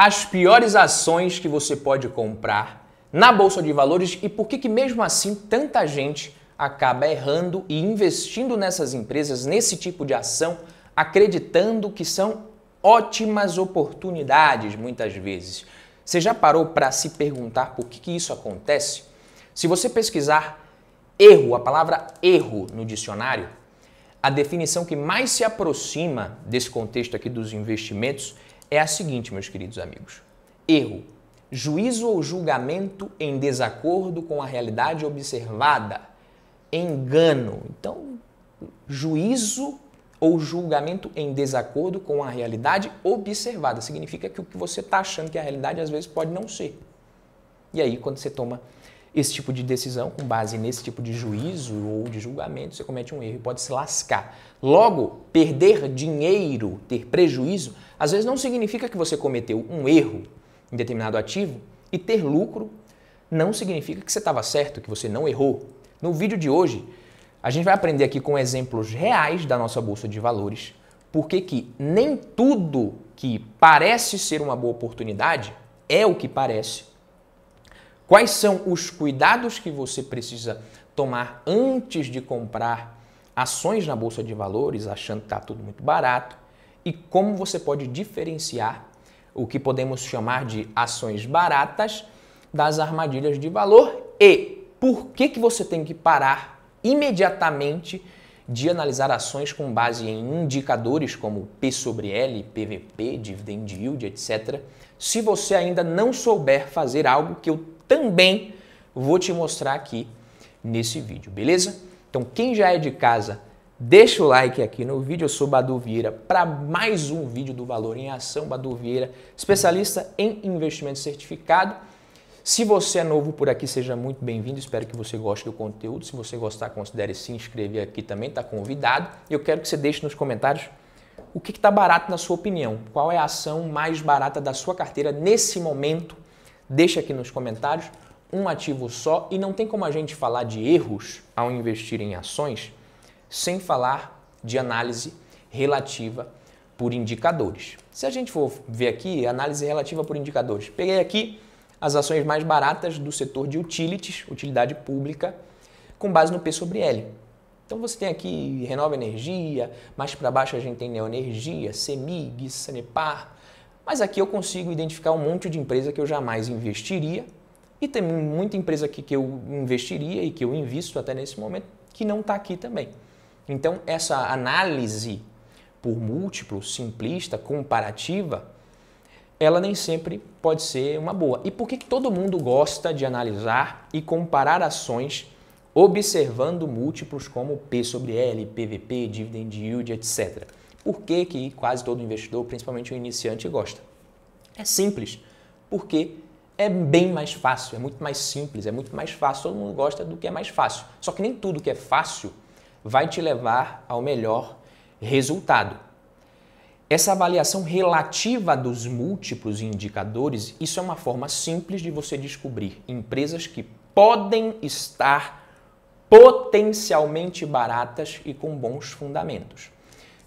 as piores ações que você pode comprar na bolsa de valores e por que, que mesmo assim tanta gente acaba errando e investindo nessas empresas, nesse tipo de ação, acreditando que são ótimas oportunidades muitas vezes. Você já parou para se perguntar por que, que isso acontece? Se você pesquisar erro, a palavra erro no dicionário, a definição que mais se aproxima desse contexto aqui dos investimentos é a seguinte, meus queridos amigos: erro, juízo ou julgamento em desacordo com a realidade observada, engano. Então, juízo ou julgamento em desacordo com a realidade observada significa que o que você está achando que é a realidade às vezes pode não ser. E aí, quando você toma esse tipo de decisão, com base nesse tipo de juízo ou de julgamento, você comete um erro e pode se lascar. Logo, perder dinheiro, ter prejuízo, às vezes não significa que você cometeu um erro em determinado ativo e ter lucro não significa que você estava certo, que você não errou. No vídeo de hoje, a gente vai aprender aqui com exemplos reais da nossa bolsa de valores, porque que nem tudo que parece ser uma boa oportunidade é o que parece Quais são os cuidados que você precisa tomar antes de comprar ações na bolsa de valores, achando que está tudo muito barato? E como você pode diferenciar o que podemos chamar de ações baratas das armadilhas de valor? E por que, que você tem que parar imediatamente de analisar ações com base em indicadores como P sobre L, PVP, dividend yield, etc., se você ainda não souber fazer algo que eu também vou te mostrar aqui nesse vídeo, beleza? Então, quem já é de casa, deixa o like aqui no vídeo. Eu sou Badu Vieira para mais um vídeo do Valor em Ação. Badu Vieira, especialista em investimento certificado. Se você é novo por aqui, seja muito bem-vindo. Espero que você goste do conteúdo. Se você gostar, considere se inscrever aqui também, está convidado. E eu quero que você deixe nos comentários o que está barato na sua opinião. Qual é a ação mais barata da sua carteira nesse momento? Deixa aqui nos comentários um ativo só e não tem como a gente falar de erros ao investir em ações sem falar de análise relativa por indicadores. Se a gente for ver aqui, análise relativa por indicadores. Peguei aqui as ações mais baratas do setor de utilities, utilidade pública, com base no P sobre L. Então você tem aqui Renova Energia, mais para baixo a gente tem Neoenergia, Semig, Sanepar, mas aqui eu consigo identificar um monte de empresa que eu jamais investiria e tem muita empresa aqui que eu investiria e que eu invisto até nesse momento que não está aqui também. Então, essa análise por múltiplo, simplista, comparativa, ela nem sempre pode ser uma boa. E por que todo mundo gosta de analisar e comparar ações observando múltiplos como P sobre L, PVP, dividend yield, etc. Por que, que quase todo investidor, principalmente o iniciante, gosta? É simples, porque é bem mais fácil, é muito mais simples, é muito mais fácil. Todo mundo gosta do que é mais fácil. Só que nem tudo que é fácil vai te levar ao melhor resultado. Essa avaliação relativa dos múltiplos indicadores, isso é uma forma simples de você descobrir empresas que podem estar potencialmente baratas e com bons fundamentos.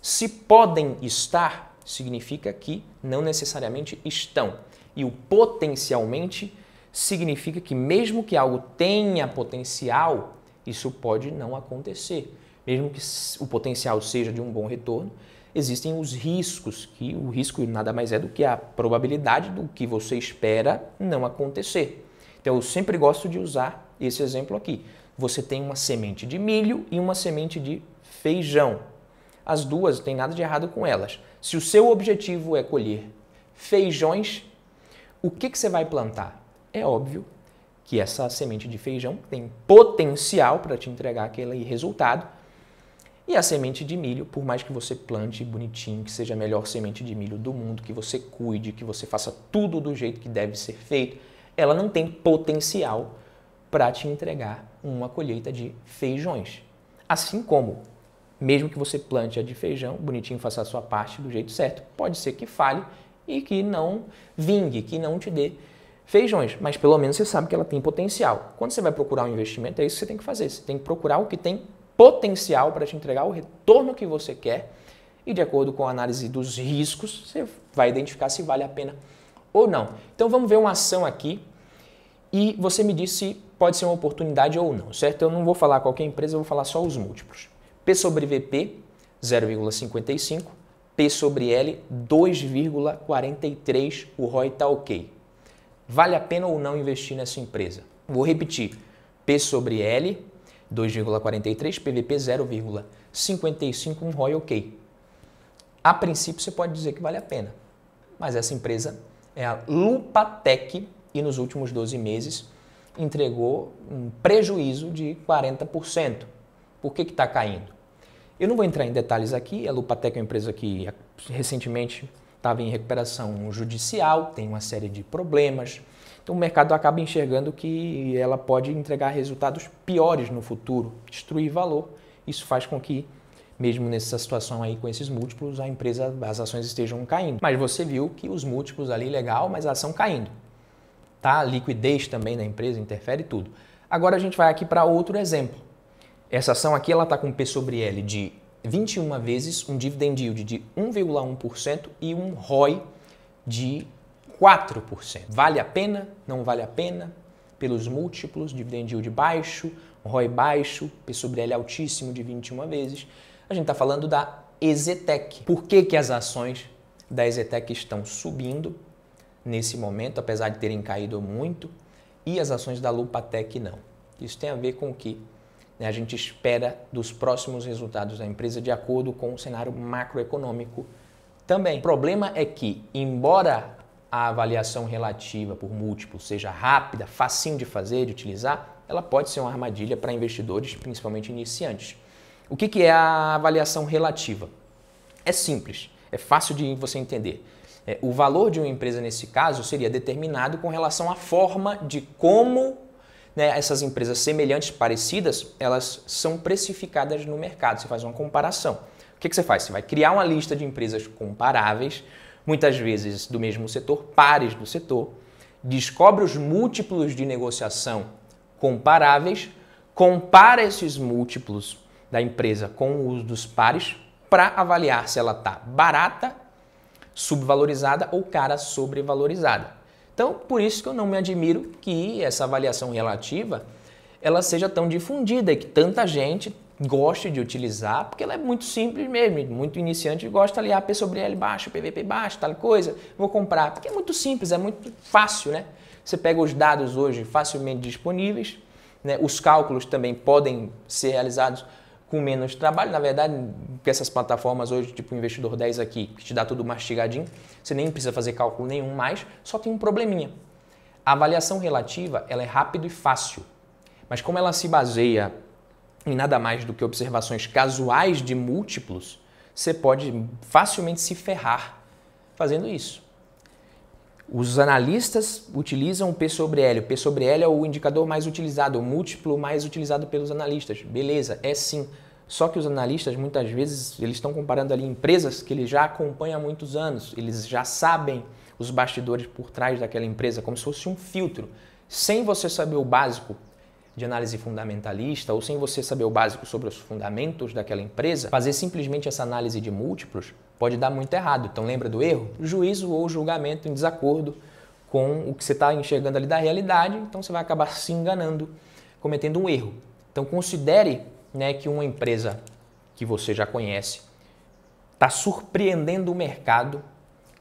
Se podem estar, significa que não necessariamente estão. E o potencialmente significa que, mesmo que algo tenha potencial, isso pode não acontecer. Mesmo que o potencial seja de um bom retorno, existem os riscos, que o risco nada mais é do que a probabilidade do que você espera não acontecer. Então eu sempre gosto de usar esse exemplo aqui. Você tem uma semente de milho e uma semente de feijão. As duas, não tem nada de errado com elas. Se o seu objetivo é colher feijões, o que, que você vai plantar? É óbvio que essa semente de feijão tem potencial para te entregar aquele resultado. E a semente de milho, por mais que você plante bonitinho, que seja a melhor semente de milho do mundo, que você cuide, que você faça tudo do jeito que deve ser feito, ela não tem potencial para te entregar uma colheita de feijões. Assim como mesmo que você plante a de feijão, bonitinho, faça a sua parte do jeito certo, pode ser que falhe e que não vingue, que não te dê feijões, mas pelo menos você sabe que ela tem potencial. Quando você vai procurar um investimento, é isso que você tem que fazer. Você tem que procurar o que tem potencial para te entregar o retorno que você quer e de acordo com a análise dos riscos, você vai identificar se vale a pena ou não. Então vamos ver uma ação aqui e você me diz se pode ser uma oportunidade ou não, certo? Eu não vou falar qualquer empresa, eu vou falar só os múltiplos. P sobre VP, 0,55. P sobre L, 2,43. O ROI está ok. Vale a pena ou não investir nessa empresa? Vou repetir. P sobre L, 2,43. PVP, 0,55. Um ROI ok. A princípio, você pode dizer que vale a pena. Mas essa empresa é a Lupatec e nos últimos 12 meses entregou um prejuízo de 40%. Por que está caindo? Eu não vou entrar em detalhes aqui, a Lupatec é uma empresa que recentemente estava em recuperação judicial, tem uma série de problemas. Então o mercado acaba enxergando que ela pode entregar resultados piores no futuro, destruir valor. Isso faz com que mesmo nessa situação aí com esses múltiplos, a empresa, as ações estejam caindo. Mas você viu que os múltiplos ali legal, mas a ação caindo. Tá? A liquidez também na empresa interfere tudo. Agora a gente vai aqui para outro exemplo. Essa ação aqui ela está com P sobre L de 21 vezes, um dividend yield de 1,1% e um ROI de 4%. Vale a pena? Não vale a pena? Pelos múltiplos, dividend yield baixo, ROI baixo, P sobre L altíssimo de 21 vezes. A gente está falando da Ezetec. Por que, que as ações da Ezetec estão subindo nesse momento, apesar de terem caído muito, e as ações da Lupatec não? Isso tem a ver com o que né, a gente espera dos próximos resultados da empresa de acordo com o cenário macroeconômico também. O problema é que, embora a avaliação relativa por múltiplo seja rápida, facinho de fazer, de utilizar, ela pode ser uma armadilha para investidores, principalmente iniciantes. O que, que é a avaliação relativa? É simples, é fácil de você entender. É, o valor de uma empresa, nesse caso, seria determinado com relação à forma de como né, essas empresas semelhantes, parecidas, elas são precificadas no mercado. Você faz uma comparação. O que, que você faz? Você vai criar uma lista de empresas comparáveis, muitas vezes do mesmo setor, pares do setor, descobre os múltiplos de negociação comparáveis, compara esses múltiplos da empresa com os dos pares para avaliar se ela está barata, subvalorizada ou cara sobrevalorizada. Então, por isso que eu não me admiro que essa avaliação relativa ela seja tão difundida e que tanta gente goste de utilizar, porque ela é muito simples mesmo, muito iniciante gosta ali, ah, P sobre L baixo, PVP baixo, tal coisa, vou comprar, porque é muito simples, é muito fácil, né? Você pega os dados hoje facilmente disponíveis, né? os cálculos também podem ser realizados com menos trabalho. Na verdade, essas plataformas hoje, tipo o Investidor 10 aqui, que te dá tudo mastigadinho, você nem precisa fazer cálculo nenhum mais, só tem um probleminha. A avaliação relativa ela é rápido e fácil, mas como ela se baseia em nada mais do que observações casuais de múltiplos, você pode facilmente se ferrar fazendo isso. Os analistas utilizam o P sobre L. O P sobre L é o indicador mais utilizado, o múltiplo mais utilizado pelos analistas. Beleza, é sim. Só que os analistas, muitas vezes, eles estão comparando ali empresas que eles já acompanham há muitos anos. Eles já sabem os bastidores por trás daquela empresa, como se fosse um filtro. Sem você saber o básico, de análise fundamentalista ou sem você saber o básico sobre os fundamentos daquela empresa, fazer simplesmente essa análise de múltiplos pode dar muito errado. Então lembra do erro? Juízo ou julgamento em desacordo com o que você está enxergando ali da realidade, então você vai acabar se enganando, cometendo um erro. Então considere né, que uma empresa que você já conhece está surpreendendo o mercado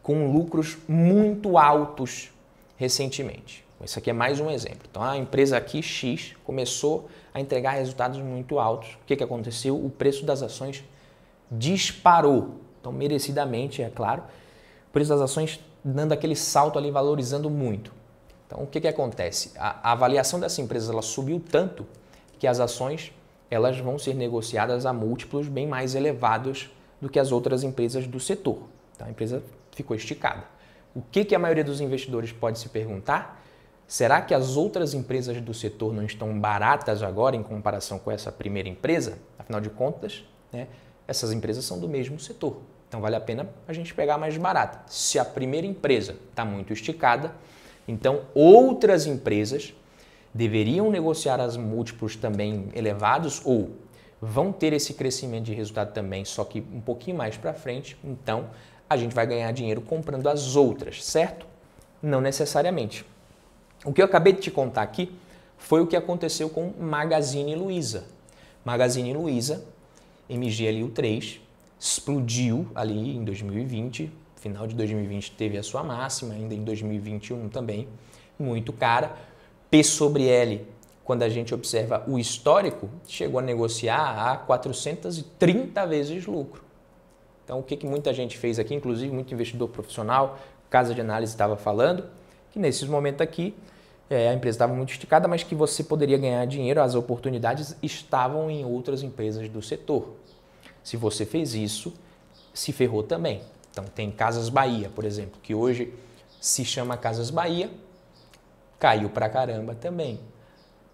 com lucros muito altos recentemente. Esse aqui é mais um exemplo. Então, a empresa aqui, X, começou a entregar resultados muito altos. O que, que aconteceu? O preço das ações disparou. Então, merecidamente, é claro, o preço das ações dando aquele salto ali, valorizando muito. Então, o que, que acontece? A, a avaliação dessa empresa ela subiu tanto que as ações elas vão ser negociadas a múltiplos bem mais elevados do que as outras empresas do setor. Então, a empresa ficou esticada. O que, que a maioria dos investidores pode se perguntar? Será que as outras empresas do setor não estão baratas agora em comparação com essa primeira empresa? Afinal de contas, né, essas empresas são do mesmo setor. Então vale a pena a gente pegar mais barata. Se a primeira empresa está muito esticada, então outras empresas deveriam negociar as múltiplos também elevados ou vão ter esse crescimento de resultado também, só que um pouquinho mais para frente. Então a gente vai ganhar dinheiro comprando as outras, certo? Não necessariamente. O que eu acabei de te contar aqui foi o que aconteceu com Magazine Luiza. Magazine Luiza, MGLU3, explodiu ali em 2020, final de 2020 teve a sua máxima, ainda em 2021 também, muito cara. P sobre L, quando a gente observa o histórico, chegou a negociar a 430 vezes lucro. Então, o que, que muita gente fez aqui, inclusive muito investidor profissional, casa de análise estava falando, que nesses momentos aqui é, a empresa estava muito esticada, mas que você poderia ganhar dinheiro, as oportunidades estavam em outras empresas do setor. Se você fez isso, se ferrou também. Então tem Casas Bahia, por exemplo, que hoje se chama Casas Bahia, caiu pra caramba também.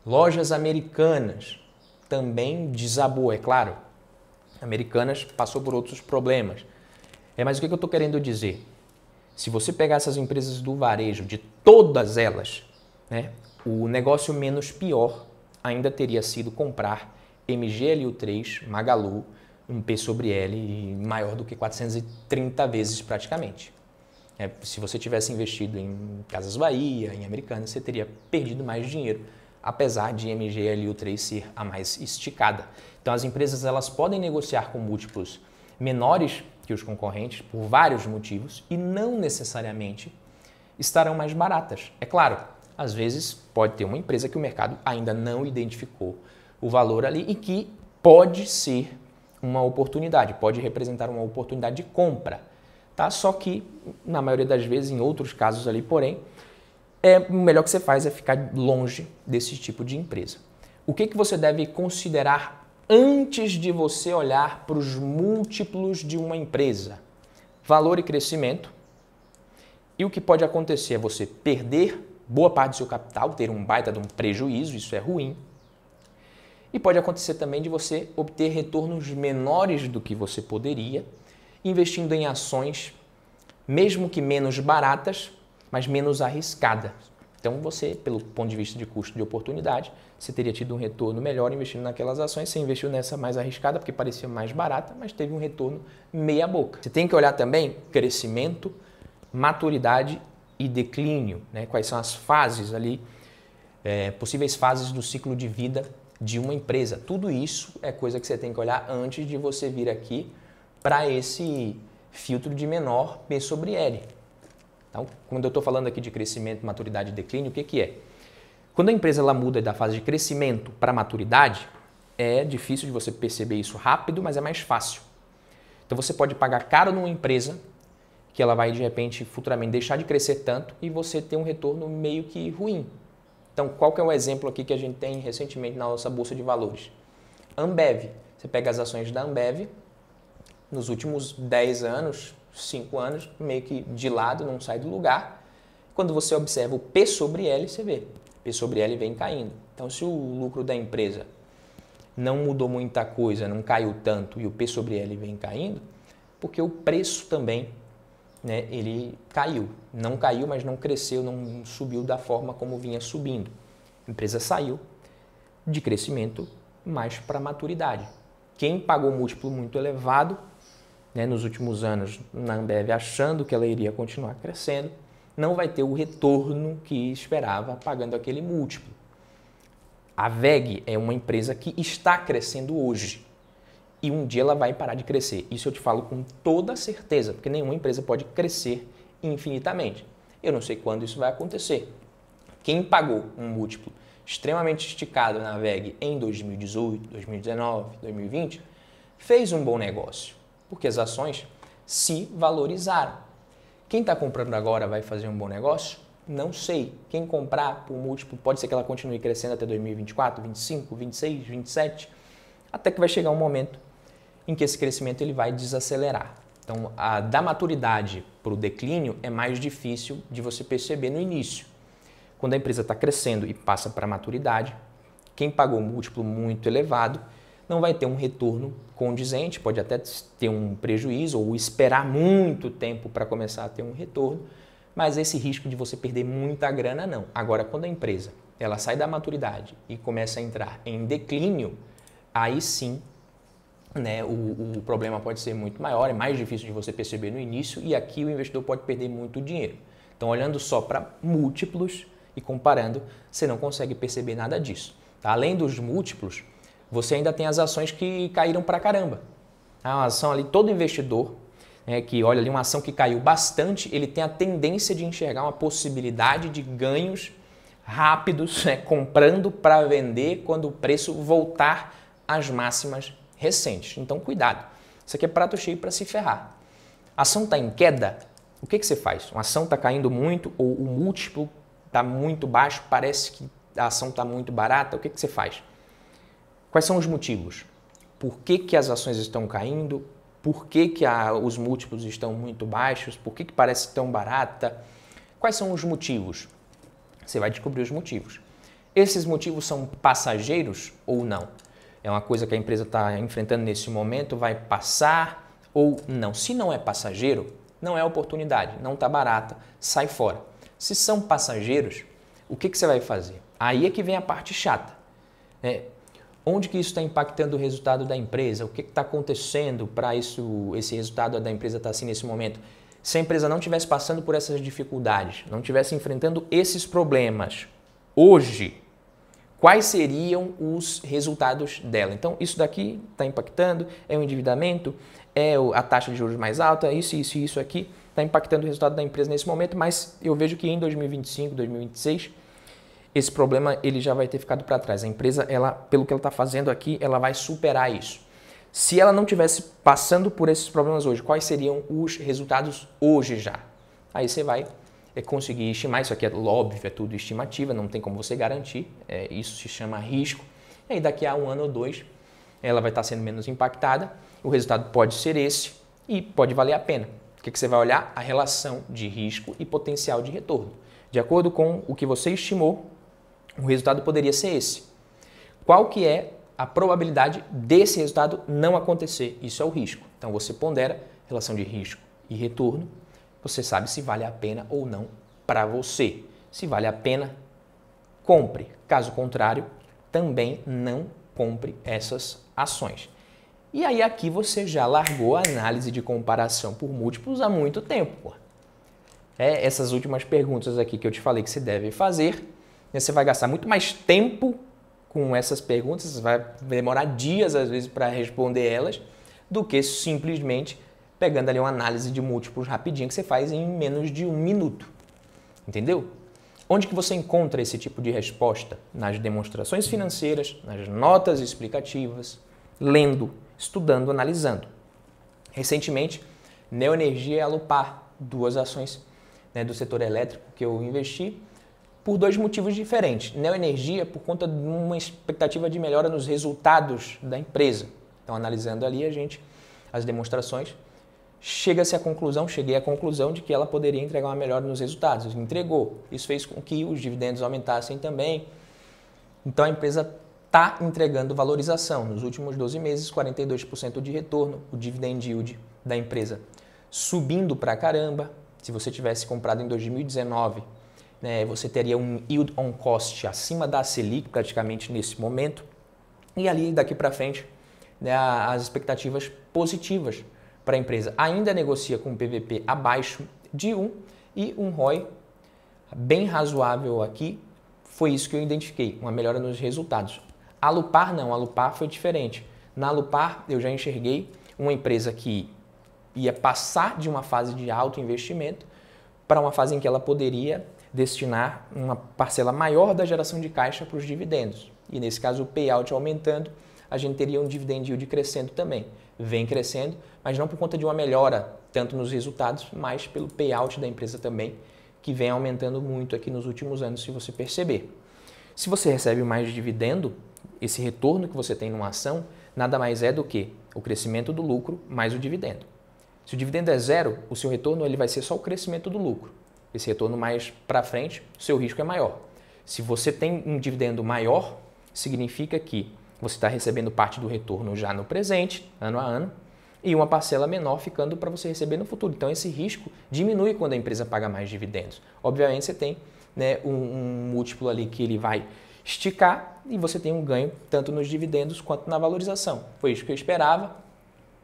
Lojas americanas também desabou, é claro. Americanas passou por outros problemas. É, mas o que eu estou querendo dizer? Se você pegar essas empresas do varejo, de todas elas, né, o negócio menos pior ainda teria sido comprar MGLU3, Magalu, um P sobre L maior do que 430 vezes praticamente. É, se você tivesse investido em Casas Bahia, em Americanas, você teria perdido mais dinheiro, apesar de MGLU3 ser a mais esticada. Então as empresas elas podem negociar com múltiplos menores que os concorrentes por vários motivos e não necessariamente estarão mais baratas. É claro, às vezes pode ter uma empresa que o mercado ainda não identificou o valor ali e que pode ser uma oportunidade, pode representar uma oportunidade de compra. Tá? Só que, na maioria das vezes, em outros casos ali, porém, é, o melhor que você faz é ficar longe desse tipo de empresa. O que, que você deve considerar antes de você olhar para os múltiplos de uma empresa? Valor e crescimento. E o que pode acontecer é você perder boa parte do seu capital, ter um baita de um prejuízo, isso é ruim. E pode acontecer também de você obter retornos menores do que você poderia, investindo em ações, mesmo que menos baratas, mas menos arriscadas. Então você, pelo ponto de vista de custo de oportunidade, você teria tido um retorno melhor investindo naquelas ações, você investiu nessa mais arriscada porque parecia mais barata, mas teve um retorno meia boca. Você tem que olhar também crescimento, maturidade e declínio, né? quais são as fases ali, é, possíveis fases do ciclo de vida de uma empresa. Tudo isso é coisa que você tem que olhar antes de você vir aqui para esse filtro de menor P sobre L. Então, quando eu estou falando aqui de crescimento, maturidade e declínio, o que, que é? Quando a empresa ela muda da fase de crescimento para maturidade, é difícil de você perceber isso rápido, mas é mais fácil. Então você pode pagar caro numa empresa que ela vai de repente futuramente deixar de crescer tanto e você ter um retorno meio que ruim, então, qual que é o exemplo aqui que a gente tem recentemente na nossa bolsa de valores? Ambev. Você pega as ações da Ambev, nos últimos 10 anos, 5 anos, meio que de lado, não sai do lugar. Quando você observa o P sobre L, você vê. P sobre L vem caindo. Então, se o lucro da empresa não mudou muita coisa, não caiu tanto e o P sobre L vem caindo, porque o preço também né, ele caiu. Não caiu, mas não cresceu, não subiu da forma como vinha subindo. A empresa saiu de crescimento mais para maturidade. Quem pagou múltiplo muito elevado né, nos últimos anos na Ambev, achando que ela iria continuar crescendo, não vai ter o retorno que esperava pagando aquele múltiplo. A VEG é uma empresa que está crescendo hoje e um dia ela vai parar de crescer. Isso eu te falo com toda certeza, porque nenhuma empresa pode crescer infinitamente. Eu não sei quando isso vai acontecer. Quem pagou um múltiplo extremamente esticado na VEG em 2018, 2019, 2020, fez um bom negócio, porque as ações se valorizaram. Quem está comprando agora vai fazer um bom negócio? Não sei. Quem comprar por múltiplo, pode ser que ela continue crescendo até 2024, 25, 26, 27, até que vai chegar um momento em que esse crescimento ele vai desacelerar. Então, a, da maturidade para o declínio é mais difícil de você perceber no início. Quando a empresa está crescendo e passa para a maturidade, quem pagou um múltiplo muito elevado não vai ter um retorno condizente, pode até ter um prejuízo ou esperar muito tempo para começar a ter um retorno, mas esse risco de você perder muita grana não. Agora, quando a empresa ela sai da maturidade e começa a entrar em declínio, aí sim né, o, o, problema pode ser muito maior, é mais difícil de você perceber no início e aqui o investidor pode perder muito dinheiro. Então, olhando só para múltiplos e comparando, você não consegue perceber nada disso. Tá? Além dos múltiplos, você ainda tem as ações que caíram para caramba. Tá? A ação ali, todo investidor né, que olha ali uma ação que caiu bastante, ele tem a tendência de enxergar uma possibilidade de ganhos rápidos, né, comprando para vender quando o preço voltar às máximas recentes. Então, cuidado. Isso aqui é prato cheio para se ferrar. A ação está em queda? O que, que você faz? Uma ação está caindo muito ou o múltiplo está muito baixo, parece que a ação está muito barata. O que, que você faz? Quais são os motivos? Por que, que as ações estão caindo? Por que, que a, os múltiplos estão muito baixos? Por que, que parece tão barata? Quais são os motivos? Você vai descobrir os motivos. Esses motivos são passageiros ou não? é uma coisa que a empresa está enfrentando nesse momento, vai passar ou não. Se não é passageiro, não é oportunidade, não está barata, sai fora. Se são passageiros, o que, que você vai fazer? Aí é que vem a parte chata. É, onde que isso está impactando o resultado da empresa? O que está acontecendo para isso, esse resultado da empresa estar tá assim nesse momento? Se a empresa não estivesse passando por essas dificuldades, não estivesse enfrentando esses problemas hoje, quais seriam os resultados dela. Então, isso daqui está impactando, é o endividamento, é a taxa de juros mais alta, isso, isso e isso aqui está impactando o resultado da empresa nesse momento, mas eu vejo que em 2025, 2026, esse problema ele já vai ter ficado para trás. A empresa, ela, pelo que ela está fazendo aqui, ela vai superar isso. Se ela não tivesse passando por esses problemas hoje, quais seriam os resultados hoje já? Aí você vai é conseguir estimar. Isso aqui é óbvio, é tudo estimativa, não tem como você garantir. É, isso se chama risco. E aí daqui a um ano ou dois ela vai estar sendo menos impactada. O resultado pode ser esse e pode valer a pena. O que, que você vai olhar? A relação de risco e potencial de retorno. De acordo com o que você estimou, o resultado poderia ser esse. Qual que é a probabilidade desse resultado não acontecer? Isso é o risco. Então você pondera relação de risco e retorno você sabe se vale a pena ou não para você. Se vale a pena, compre. Caso contrário, também não compre essas ações. E aí aqui você já largou a análise de comparação por múltiplos há muito tempo. É, essas últimas perguntas aqui que eu te falei que você deve fazer, né, você vai gastar muito mais tempo com essas perguntas, vai demorar dias às vezes para responder elas, do que simplesmente pegando ali uma análise de múltiplos rapidinho que você faz em menos de um minuto. Entendeu? Onde que você encontra esse tipo de resposta? Nas demonstrações financeiras, nas notas explicativas, lendo, estudando, analisando. Recentemente, Neoenergia e Alupar, duas ações né, do setor elétrico que eu investi, por dois motivos diferentes. Neoenergia, por conta de uma expectativa de melhora nos resultados da empresa. Então, analisando ali a gente as demonstrações chega-se à conclusão, cheguei à conclusão de que ela poderia entregar uma melhora nos resultados. Entregou. Isso fez com que os dividendos aumentassem também. Então a empresa está entregando valorização. Nos últimos 12 meses, 42% de retorno, o dividend yield da empresa subindo pra caramba. Se você tivesse comprado em 2019, né, você teria um yield on cost acima da Selic praticamente nesse momento. E ali daqui para frente, né, as expectativas positivas para a empresa ainda negocia com o PVP abaixo de 1 e um ROI bem razoável aqui. Foi isso que eu identifiquei, uma melhora nos resultados. A Lupar não, a Lupar foi diferente. Na Lupar eu já enxerguei uma empresa que ia passar de uma fase de alto investimento para uma fase em que ela poderia destinar uma parcela maior da geração de caixa para os dividendos. E nesse caso, o payout aumentando, a gente teria um dividend yield crescendo também vem crescendo, mas não por conta de uma melhora tanto nos resultados, mas pelo payout da empresa também, que vem aumentando muito aqui nos últimos anos, se você perceber. Se você recebe mais dividendo, esse retorno que você tem numa ação nada mais é do que o crescimento do lucro mais o dividendo. Se o dividendo é zero, o seu retorno ele vai ser só o crescimento do lucro. Esse retorno mais para frente, o seu risco é maior. Se você tem um dividendo maior, significa que você está recebendo parte do retorno já no presente, ano a ano, e uma parcela menor ficando para você receber no futuro. Então, esse risco diminui quando a empresa paga mais dividendos. Obviamente, você tem né, um, um múltiplo ali que ele vai esticar e você tem um ganho tanto nos dividendos quanto na valorização. Foi isso que eu esperava.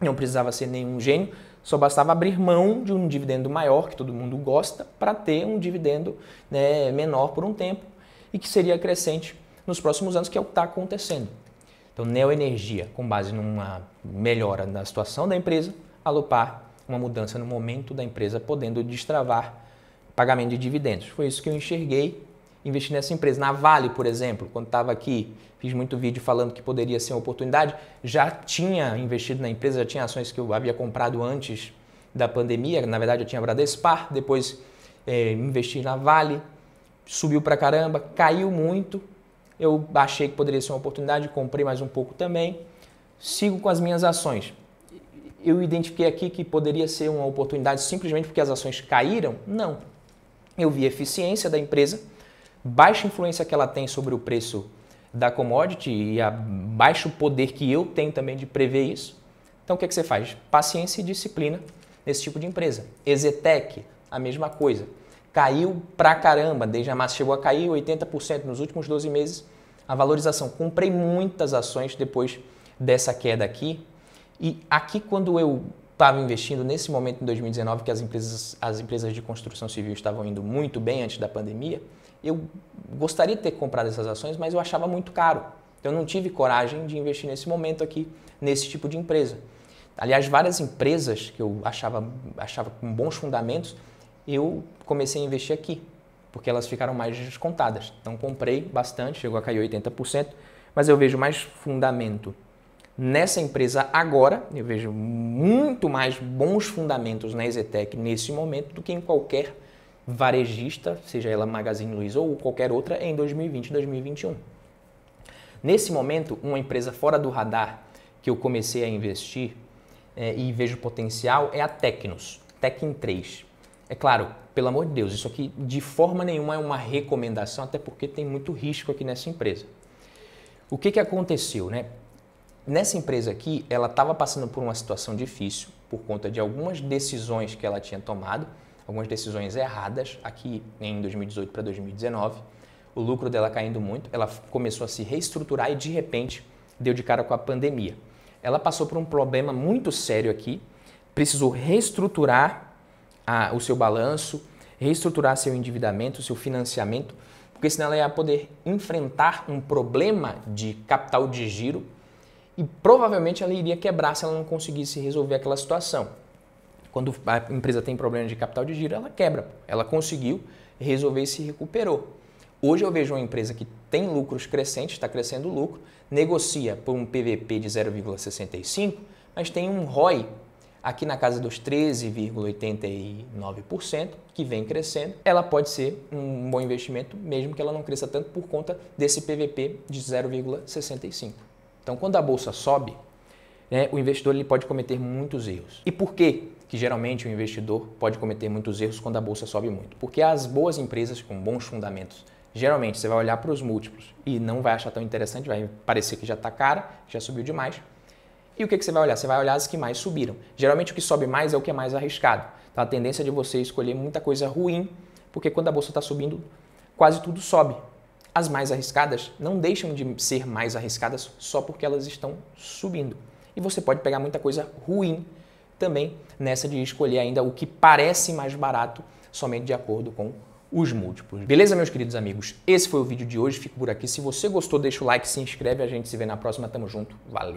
Não precisava ser nenhum gênio, só bastava abrir mão de um dividendo maior, que todo mundo gosta, para ter um dividendo né, menor por um tempo e que seria crescente nos próximos anos, que é o que está acontecendo. Então, Neoenergia, com base numa melhora na situação da empresa, Alupar, uma mudança no momento da empresa, podendo destravar pagamento de dividendos. Foi isso que eu enxerguei, investi nessa empresa. Na Vale, por exemplo, quando estava aqui, fiz muito vídeo falando que poderia ser uma oportunidade, já tinha investido na empresa, já tinha ações que eu havia comprado antes da pandemia, na verdade eu tinha Bradespar, depois é, investi na Vale, subiu para caramba, caiu muito, eu achei que poderia ser uma oportunidade, comprei mais um pouco também. Sigo com as minhas ações. Eu identifiquei aqui que poderia ser uma oportunidade simplesmente porque as ações caíram? Não. Eu vi a eficiência da empresa, baixa influência que ela tem sobre o preço da commodity e a baixo poder que eu tenho também de prever isso. Então o que, é que você faz? Paciência e disciplina nesse tipo de empresa. Ezetec, a mesma coisa caiu pra caramba, desde a massa chegou a cair 80% nos últimos 12 meses a valorização. Comprei muitas ações depois dessa queda aqui. E aqui quando eu estava investindo nesse momento em 2019 que as empresas, as empresas de construção civil estavam indo muito bem antes da pandemia, eu gostaria de ter comprado essas ações, mas eu achava muito caro. Então eu não tive coragem de investir nesse momento aqui nesse tipo de empresa. Aliás, várias empresas que eu achava, achava com bons fundamentos eu comecei a investir aqui, porque elas ficaram mais descontadas. Então comprei bastante, chegou a cair 80%, mas eu vejo mais fundamento nessa empresa agora, eu vejo muito mais bons fundamentos na Exetec nesse momento do que em qualquer varejista, seja ela Magazine Luiza ou qualquer outra, em 2020, 2021. Nesse momento, uma empresa fora do radar que eu comecei a investir é, e vejo potencial é a Tecnos, Tecn 3. É claro, pelo amor de Deus, isso aqui de forma nenhuma é uma recomendação, até porque tem muito risco aqui nessa empresa. O que, que aconteceu, né? Nessa empresa aqui, ela estava passando por uma situação difícil por conta de algumas decisões que ela tinha tomado, algumas decisões erradas aqui em 2018 para 2019. O lucro dela caindo muito, ela começou a se reestruturar e de repente deu de cara com a pandemia. Ela passou por um problema muito sério aqui, precisou reestruturar a, o seu balanço, reestruturar seu endividamento, seu financiamento, porque senão ela ia poder enfrentar um problema de capital de giro e provavelmente ela iria quebrar se ela não conseguisse resolver aquela situação. Quando a empresa tem problema de capital de giro, ela quebra. Ela conseguiu resolver e se recuperou. Hoje eu vejo uma empresa que tem lucros crescentes, está crescendo o lucro, negocia por um PVP de 0,65, mas tem um ROI aqui na casa dos 13,89%, que vem crescendo, ela pode ser um bom investimento, mesmo que ela não cresça tanto por conta desse PVP de 0,65. Então, quando a bolsa sobe, né, o investidor ele pode cometer muitos erros. E por quê? que geralmente o investidor pode cometer muitos erros quando a bolsa sobe muito? Porque as boas empresas com bons fundamentos Geralmente você vai olhar para os múltiplos e não vai achar tão interessante, vai parecer que já está cara, já subiu demais, e o que, que você vai olhar? Você vai olhar as que mais subiram. Geralmente o que sobe mais é o que é mais arriscado. Então a tendência é de você escolher muita coisa ruim, porque quando a bolsa está subindo, quase tudo sobe. As mais arriscadas não deixam de ser mais arriscadas só porque elas estão subindo. E você pode pegar muita coisa ruim também nessa de escolher ainda o que parece mais barato, somente de acordo com os múltiplos. Beleza, meus queridos amigos? Esse foi o vídeo de hoje, fico por aqui. Se você gostou, deixa o like, se inscreve, a gente se vê na próxima, tamo junto, valeu!